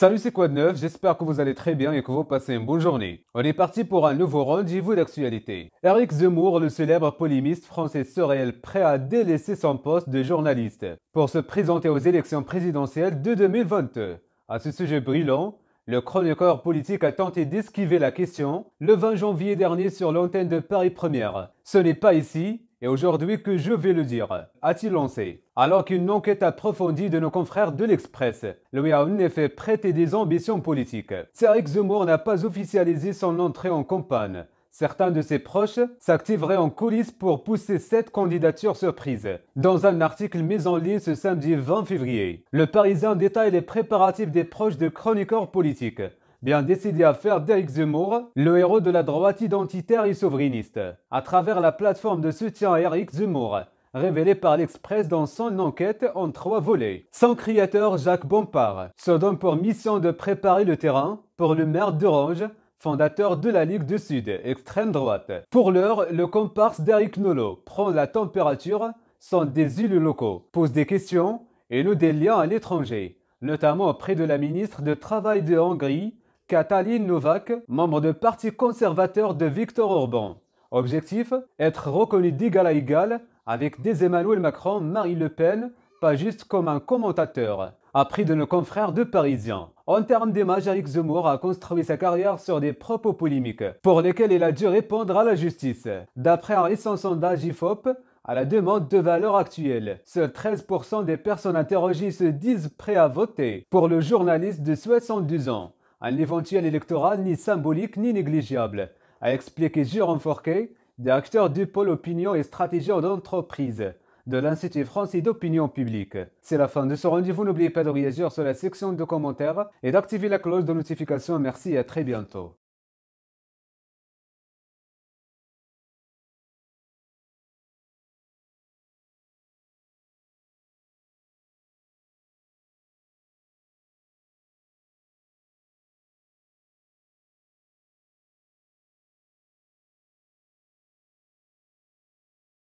Salut, c'est quoi de neuf J'espère que vous allez très bien et que vous passez une bonne journée. On est parti pour un nouveau rendez-vous d'actualité. Eric Zemmour, le célèbre polémiste français, serait-il prêt à délaisser son poste de journaliste pour se présenter aux élections présidentielles de 2022 À ce sujet brillant, le chroniqueur politique a tenté d'esquiver la question le 20 janvier dernier sur l'antenne de Paris Première. Ce n'est pas ici, et aujourd'hui que je vais le dire, a-t-il lancé. Alors qu'une enquête approfondie de nos confrères de l'Express lui a en effet prêté des ambitions politiques. Tarek Zemmour n'a pas officialisé son entrée en campagne. Certains de ses proches s'activeraient en coulisses pour pousser cette candidature surprise. Dans un article mis en ligne ce samedi 20 février, le Parisien détaille les préparatifs des proches de chroniqueurs politiques bien décidé à faire d'Éric Zemmour le héros de la droite identitaire et souverainiste, à travers la plateforme de soutien à Eric Zemmour, révélée par l'Express dans son enquête en trois volets. Son créateur Jacques Bompard se donne pour mission de préparer le terrain pour le maire d'Orange, fondateur de la Ligue du Sud, extrême droite. Pour l'heure, le comparse d'Eric Nolo prend la température, sans des îles locaux, pose des questions et noue des liens à l'étranger, notamment auprès de la ministre de Travail de Hongrie, Katalin Novak, membre du Parti conservateur de Victor Orban. Objectif être reconnu d'égal à égal avec des Emmanuel Macron, Marie Le Pen, pas juste comme un commentateur, appris de nos confrères de Parisiens. En termes d'image, Eric Zemmour a construit sa carrière sur des propos polémiques, pour lesquels il a dû répondre à la justice. D'après un récent sondage IFOP, à la demande de valeur actuelle. Seuls 13% des personnes interrogées se disent prêts à voter pour le journaliste de 72 ans un éventuel électoral, ni symbolique ni négligeable, a expliqué Jérôme Forquet, directeur du pôle opinion et stratégie en entreprise de l'Institut français d'opinion publique. C'est la fin de ce rendez-vous. N'oubliez pas de réagir sur la section de commentaires et d'activer la cloche de notification. Merci et à très bientôt.